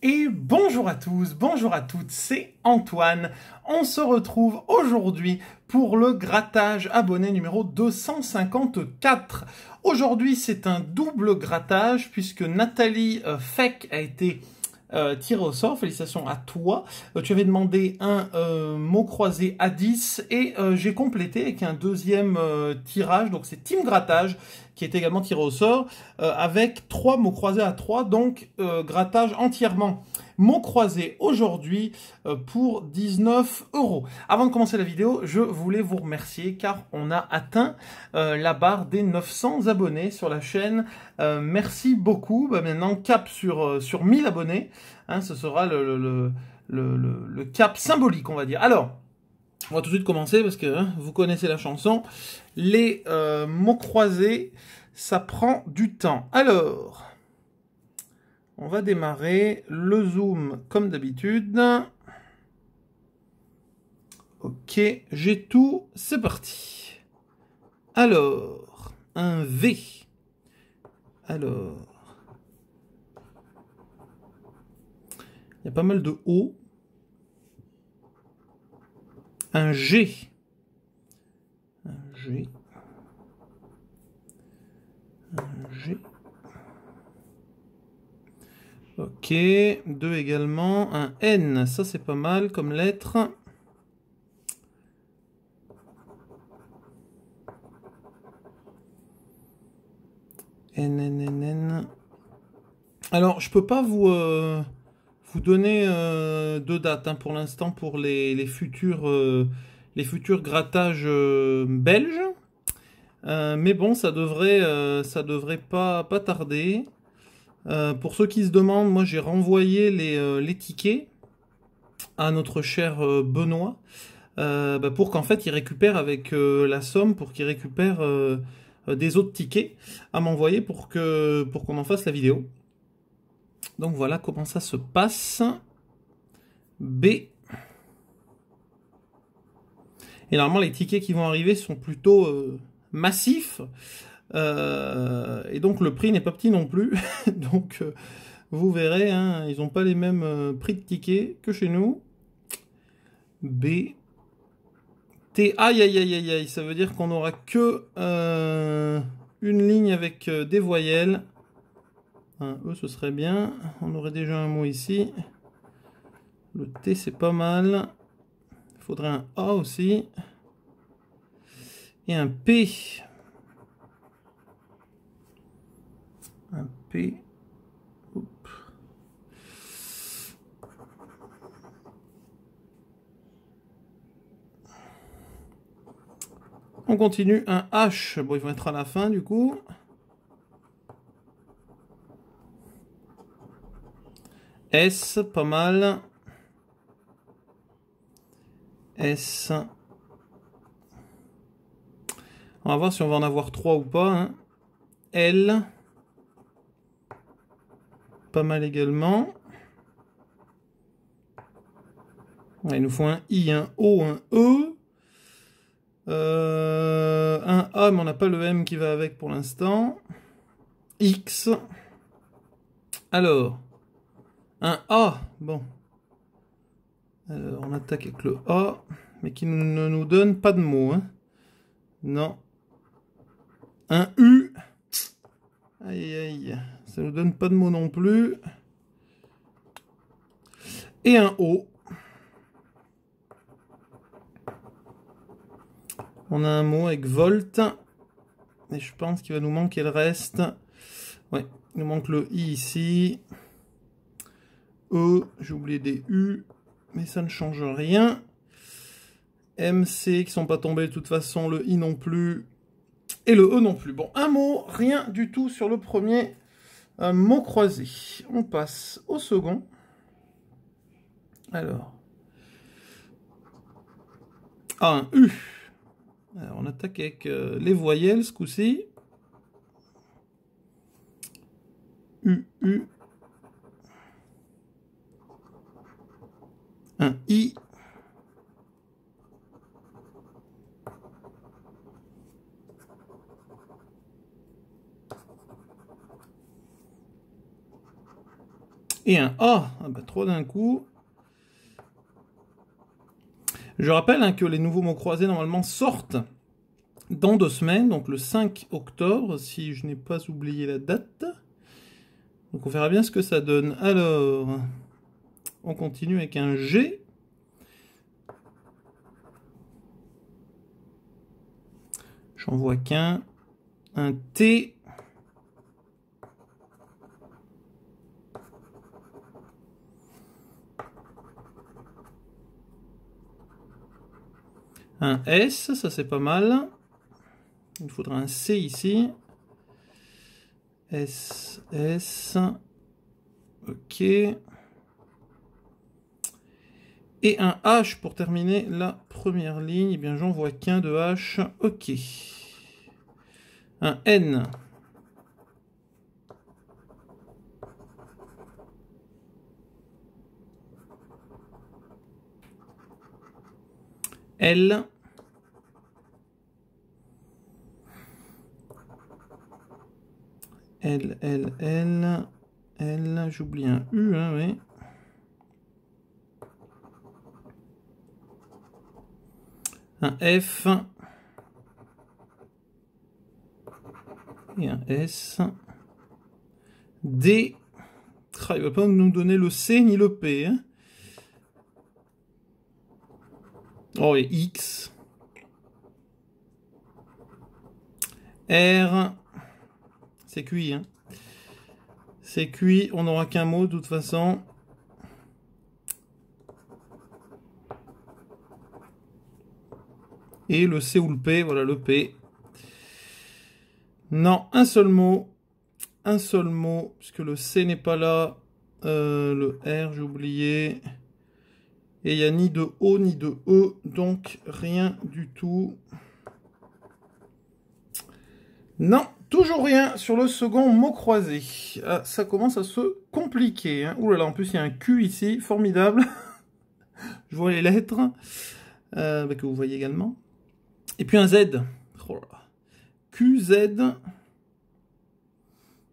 Et bonjour à tous, bonjour à toutes, c'est Antoine. On se retrouve aujourd'hui pour le grattage abonné numéro 254. Aujourd'hui, c'est un double grattage puisque Nathalie euh, Feck a été euh, tiré au sort. Félicitations à toi. Euh, tu avais demandé un euh, mot croisé à 10 et euh, j'ai complété avec un deuxième tirage. Donc c'est Team Grattage qui est également tiré au sort avec trois mots croisés à 3. Donc grattage entièrement mon croisé aujourd'hui euh, pour 19 euros. Avant de commencer la vidéo, je voulais vous remercier car on a atteint euh, la barre des 900 abonnés sur la chaîne. Euh, merci beaucoup. Bah, maintenant, cap sur, sur 1000 abonnés. Hein, ce sera le, le, le, cap symbolique, on va dire. Alors, on va tout de suite commencer parce que hein, vous connaissez la chanson. Les mots croisés, ça prend du temps. Alors, on va démarrer le zoom comme d'habitude. Ok, j'ai tout, c'est parti. Alors, un V. Alors, il y a pas mal de O. Un G. Un G. Un G. Ok, deux également, un N, ça c'est pas mal comme lettre. N, N, N, N. Alors, je peux pas vous, euh, vous donner euh, deux dates hein, pour l'instant pour les, les futurs, euh, les futurs grattages belges. mais bon, ça devrait, ça devrait pas, pas tarder. Euh, pour ceux qui se demandent, moi j'ai renvoyé les, euh, tickets à notre cher euh, Benoît bah, pour qu'en fait il récupère avec la somme, pour qu'il récupère des autres tickets à m'envoyer pour que pour qu'on en fasse la vidéo. Donc voilà comment ça se passe. B. Et normalement les tickets qui vont arriver sont plutôt massifs. Euh, et donc le prix n'est pas petit non plus. donc euh, vous verrez, hein, ils n'ont pas les mêmes euh, prix de tickets que chez nous. B. T. Aïe aïe aïe aïe aïe. Ça veut dire qu'on n'aura que une ligne avec des voyelles. Un hein, E ce serait bien. On aurait déjà un mot ici. Le T c'est pas mal. Il faudrait un A aussi. Et un P. On continue, un H, bon il vont être à la fin du coup. S, pas mal. S. On va voir si on va en avoir trois ou pas. Hein. L pas mal également. Il nous faut un I, un O, un E. Euh, un A, mais on n'a pas le M qui va avec pour l'instant. X. Alors, un A. Bon. Alors, on attaque avec le A, mais qui ne nous donne pas de mots. Hein. Non. Un U. Aïe, aïe. Ça ne donne pas de mot non plus. Et un O. On a un mot avec volt. Et je pense qu'il va nous manquer le reste. Ouais, il nous manque le I ici. E, j'ai oublié des U. Mais ça ne change rien. MC, qui sont pas tombés de toute façon. Le I non plus. Et le E non plus. Bon, un mot, rien du tout sur le premier. Un mot croisé. On passe au second. Alors. Ah, un U. on attaque avec euh, les voyelles ce coup-ci. U, U. Un I. et un A. Ah bah, trop trois d'un coup. Je rappelle hein, que les nouveaux mots croisés normalement sortent dans deux semaines, donc le 5 octobre, si je n'ai pas oublié la date. Donc on verra bien ce que ça donne. Alors, on continue avec un G. J'en vois qu'un. Un T. Un S, ça c'est pas mal. Il faudra un C ici. S, S. Ok. Et un H pour terminer la première ligne. Eh bien, j'en vois qu'un de H. Ok. Un N. L. L, L, L, L, j'oublie un U, hein, Un F. Et un S. D. Il ne va pas nous donner le C ni le P. Hein. Oh, et X. R. C'est cuit, hein. C'est cuit, on n'aura qu'un mot de toute façon. Et le C ou le P, voilà le P. Non, un seul mot. Un seul mot, puisque le C n'est pas là. Euh, le R, j'ai oublié. Et il n'y a ni de O ni de E, donc rien du tout. Non, toujours rien sur le second mot croisé. Ah, ça commence à se compliquer. Hein. Ouh là là, en plus il y a un Q ici, formidable. Je vois les lettres euh, bah, que vous voyez également. Et puis un Z. Oh QZ.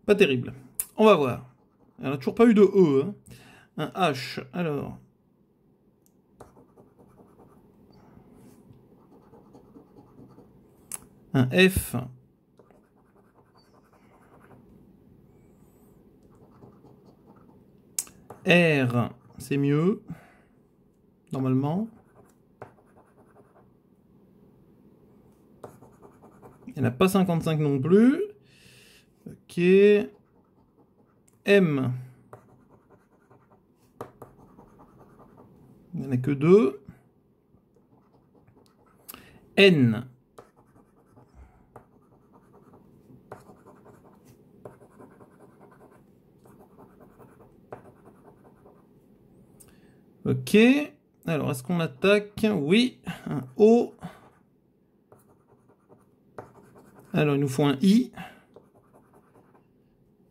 Pas terrible. On va voir. Elle n'a toujours pas eu de E. Hein. Un H. Alors, un F. R, c'est mieux, normalement. Il n'y en a pas 55 non plus. Ok. M. Il n'y en a que deux. N. Ok. Alors, est-ce qu'on attaque Oui. Un O. Alors, il nous faut un I.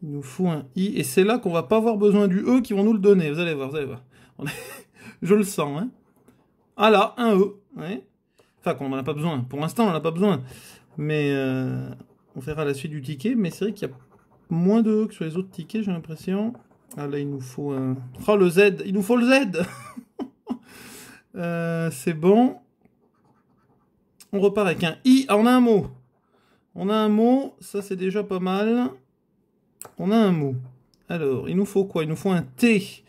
Il nous faut un I. Et c'est là qu'on va pas avoir besoin du E qui vont nous le donner. Vous allez voir, vous allez voir. Je le sens. Hein. Ah là, un E. Enfin, qu'on n'en a pas besoin. Pour l'instant, on n'en a pas besoin. Mais euh, on verra la suite du ticket. Mais c'est vrai qu'il y a moins de E que sur les autres tickets, j'ai l'impression. Ah là, il nous faut un... Oh, le Z Il nous faut le Z Euh, c'est bon. On repart avec un i. Ah, on a un mot. On a un mot. Ça, c'est déjà pas mal. On a un mot. Alors, il nous faut quoi Il nous faut un T.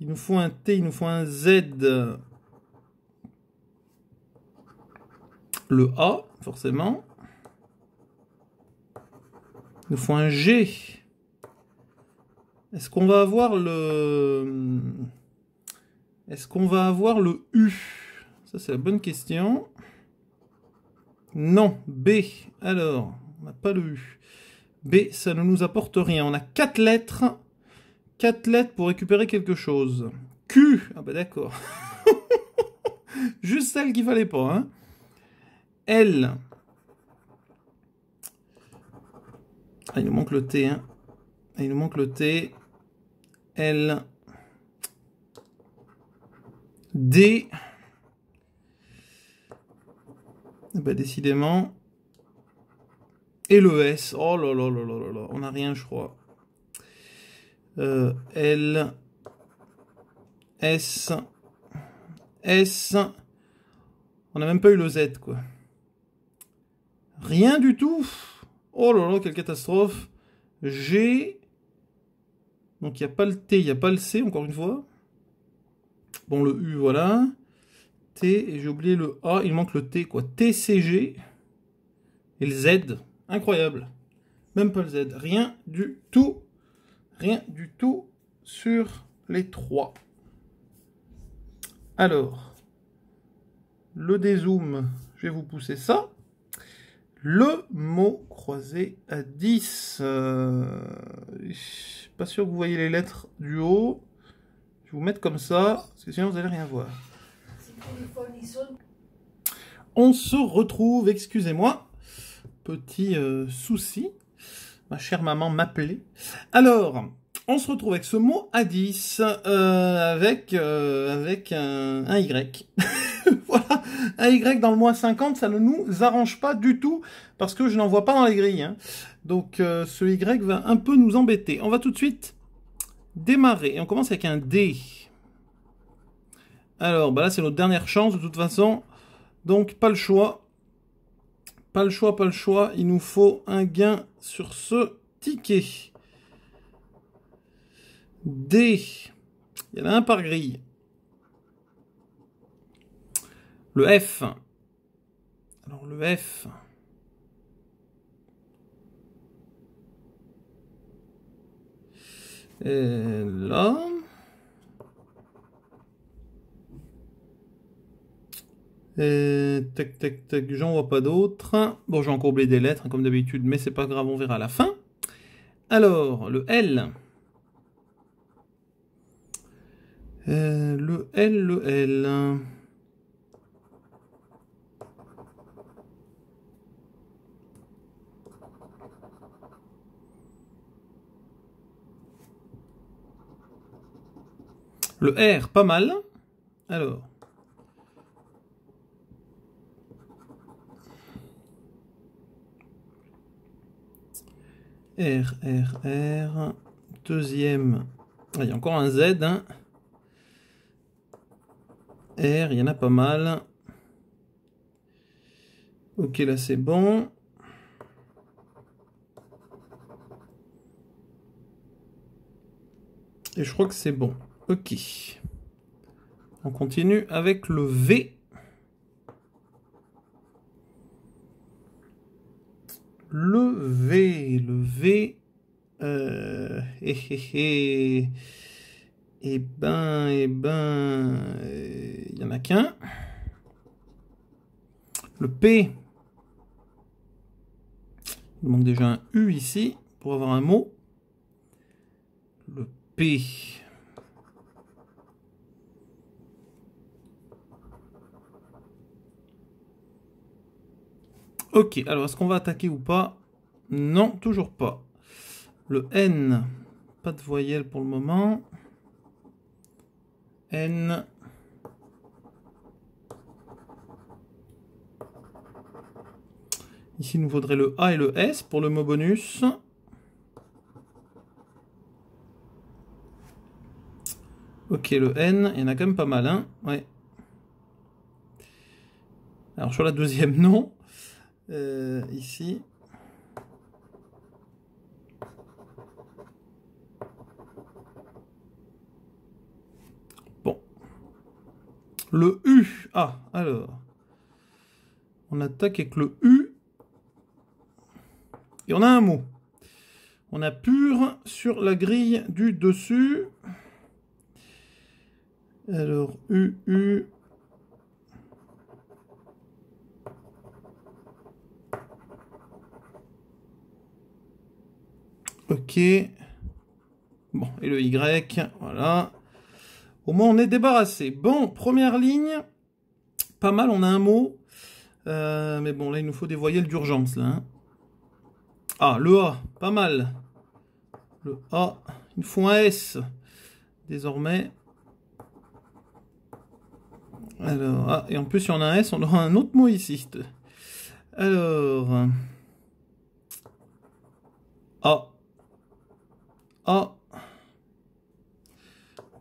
Il nous faut un T, il nous faut un Z. Le A, forcément. Il nous faut un G. Est-ce qu'on va avoir le... Est-ce qu'on va avoir le U Ça, c'est la bonne question. Non, B. Alors, on n'a pas le U. B, ça ne nous apporte rien. On a quatre lettres. Quatre lettres pour récupérer quelque chose. Q. Ah bah d'accord. Juste celle qu'il fallait pas. Hein. L. Ah, il nous manque le T. Hein. Ah, il nous manque le T. L. D. Ah bah, décidément. Et le S. Oh là là là On n'a rien, je crois. Euh, L. S. S. On n'a même pas eu le Z, quoi. Rien du tout. Oh là là, quelle catastrophe. G. Donc il n'y a pas le T, il n'y a pas le C, encore une fois. Bon, le U, voilà. T, et j'ai oublié le A, il manque le T, quoi. TCG et le Z. Incroyable. Même pas le Z. Rien du tout. Rien du tout sur les trois. Alors, le dézoom, je vais vous pousser ça. Le mot croisé à 10. Euh, suis pas sûr que vous voyez les lettres du haut. Je vais vous mettre comme ça, parce que sinon vous allez rien voir. On se retrouve, excusez-moi, petit euh, souci. Ma chère maman m'appelait. Alors, on se retrouve avec ce mot à euh, avec, euh, avec un, Y. voilà, un Y dans le moins 50, ça ne nous arrange pas du tout, parce que je n'en vois pas dans les grilles. Hein. Donc euh, ce Y va un peu nous embêter. On va tout de suite démarrer. Et on commence avec un D. Alors, bah là, c'est notre dernière chance de toute façon. Donc, pas le choix. Pas le choix, pas le choix. Il nous faut un gain sur ce ticket. D. Il y en a un par grille. Le F. Alors, le F. Et là. Et tac, tac, tac, j'en vois pas d'autres. Bon, j'ai encore oublié des lettres, hein, comme d'habitude, mais c'est pas grave, on verra à la fin. Alors, le L. Euh, le L, le L. Le R, pas mal. Alors. R, R, R. Deuxième. Ah, il y a encore un Z. Hein. R, il y en a pas mal. Ok, là c'est bon. Et je crois que c'est bon. Ok. On continue avec le V. Le V, le V. Euh, eh, eh, eh, eh ben, eh ben, il euh, y en a qu'un. Le P. Il manque déjà un U ici pour avoir un mot. Le P. Ok, alors est-ce qu'on va attaquer ou pas Non, toujours pas. Le N, pas de voyelle pour le moment. N. Ici, nous vaudrait le A et le S pour le mot bonus. Ok, le N, il y en a quand même pas mal, hein Ouais. Alors sur la deuxième, non. Euh, ici. Bon. Le U. Ah, alors. On attaque avec le U. Et on a un mot. On a pur sur la grille du dessus. Alors, U, U, Ok. Bon, et le Y, voilà. Au moins, on est débarrassé. Bon, première ligne. Pas mal, on a un mot. Euh, mais bon, là, il nous faut des voyelles d'urgence, là. Hein. Ah, le A, pas mal. Le A, il nous faut un S. Désormais. Alors, ah, et en plus, si on a un S, on aura un autre mot ici. Alors... A. A.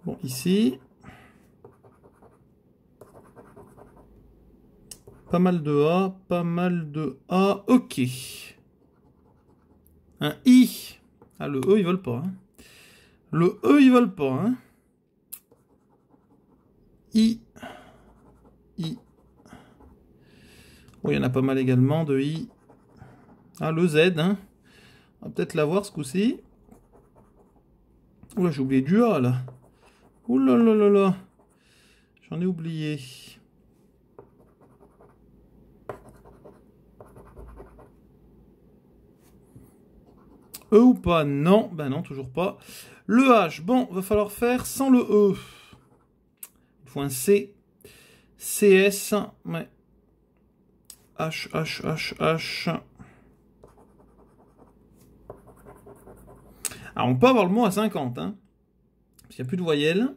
Bon, ici, pas mal de A, pas mal de A, ok. Un I. Ah, le E, ils veulent pas. Hein. Le E, ils veulent pas. Hein. I. I. Bon, oh, il y en a pas mal également de I. Ah, le Z. Hein. On va peut-être l'avoir ce coup-ci. Oula, j'ai oublié du A là. Oula là là là. J'en ai oublié. E ou pas Non, ben non, toujours pas. Le H, bon, va falloir faire sans le E. Il faut C. CS, ouais. H, H, H, H. Alors, on peut avoir le mot à 50, hein, parce qu'il n'y a plus de voyelles.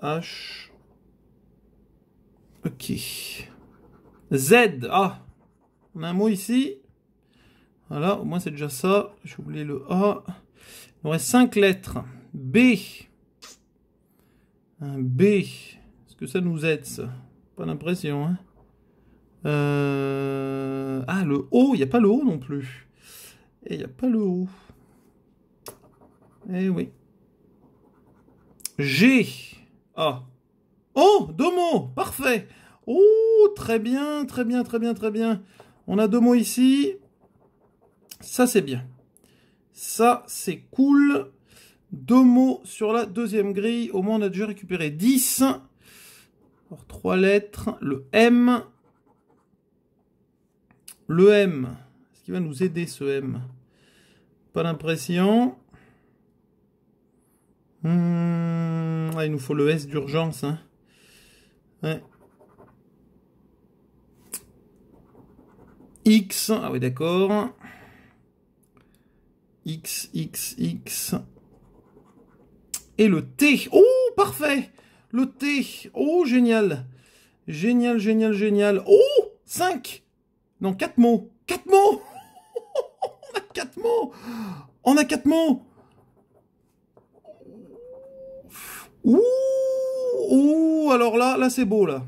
H. Ok. Z. Ah On a un mot ici. Voilà, au moins c'est déjà ça. J'ai oublié le A. Il nous reste 5 lettres. B. Un B. Est-ce que ça nous aide, ça Pas l'impression, hein euh, Ah, le O, il n'y a pas le O non plus. Et il n'y a pas le O. Eh oui. G. Ah. Oh, deux mots. Parfait. Oh, très bien, très bien, très bien, très bien. On a deux mots ici. Ça, c'est bien. Ça, c'est cool. Deux mots sur la deuxième grille. Au moins, on a déjà récupéré 10. Alors, trois lettres. Le M. Le M. Est-ce qu'il va nous aider, ce M Pas l'impression. Hmm, ah, il nous faut le S d'urgence. Hein. Ouais. X, ah oui d'accord. X, X, X. Et le T. Oh, parfait. Le T. Oh, génial. Génial, génial, génial. Oh, 5. Non, 4 mots. 4 mots. On a 4 mots. On a 4 mots. Ouh, alors là, là c'est beau, là.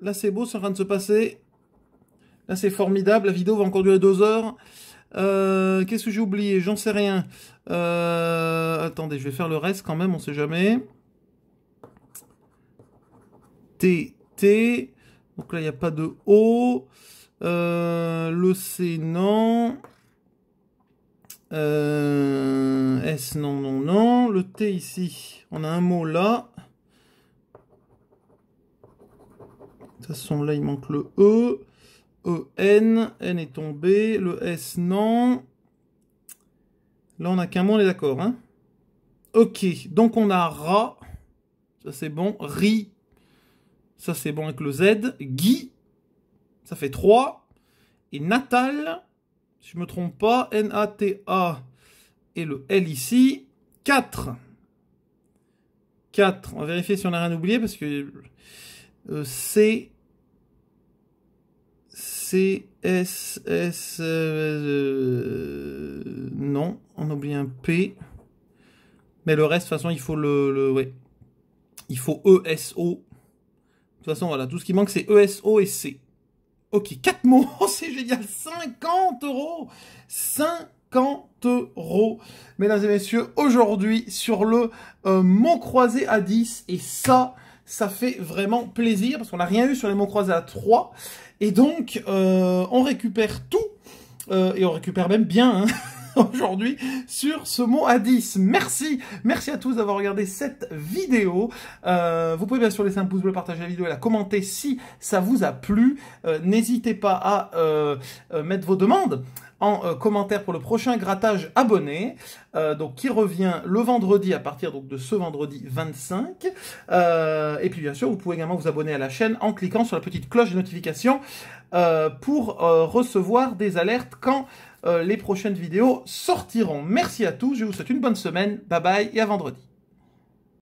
Là c'est beau, c'est en train de se passer. Là c'est formidable, la vidéo va encore durer deux heures. Euh, qu'est-ce que j'ai oublié J'en sais rien. Euh, attendez, je vais faire le reste quand même, on sait jamais. T, T. Donc là, il n'y a pas de O. Euh, non, Euh, S, non, non, non. Le T ici, on a un mot là. De toute façon, là, il manque le E. E, N. N est tombé. Le S, non. Là, on n'a qu'un mot, on est d'accord. Hein ok, donc on a Ra. Ça, c'est bon. Ri. Ça, c'est bon avec le Z. Guy. Ça fait 3. Et Natal. Si je me trompe pas. N-A-T-A et le L ici, 4. 4. On va vérifier si on n'a rien oublié parce que euh, C, C, S, S, euh, non, on oublie un P. Mais le reste, de toute façon, il faut le, ouais. il faut e, O. De toute façon, voilà, tout ce qui manque, c'est e, O et C. Ok, 4 mots, c'est génial, 50 euros 50 euros. Mesdames et messieurs, aujourd'hui sur le euh, mot Croisé à 10. Et ça, ça fait vraiment plaisir parce qu'on n'a rien eu sur les mots Croisés à 3. Et donc, euh, on récupère tout. Euh, et on récupère même bien. Hein, aujourd'hui sur ce mot à 10. Merci, merci à tous d'avoir regardé cette vidéo. vous pouvez bien sûr laisser un pouce bleu, partager la vidéo et la commenter si ça vous a plu. N'hésitez pas à mettre vos demandes en euh, commentaire pour le prochain grattage abonné, euh, donc qui revient le vendredi à partir donc, de ce vendredi 25. Euh, et puis bien sûr, vous pouvez également vous abonner à la chaîne en cliquant sur la petite cloche de notification pour recevoir des alertes quand les prochaines vidéos sortiront. Merci à tous, je vous souhaite une bonne semaine, bye bye et à vendredi.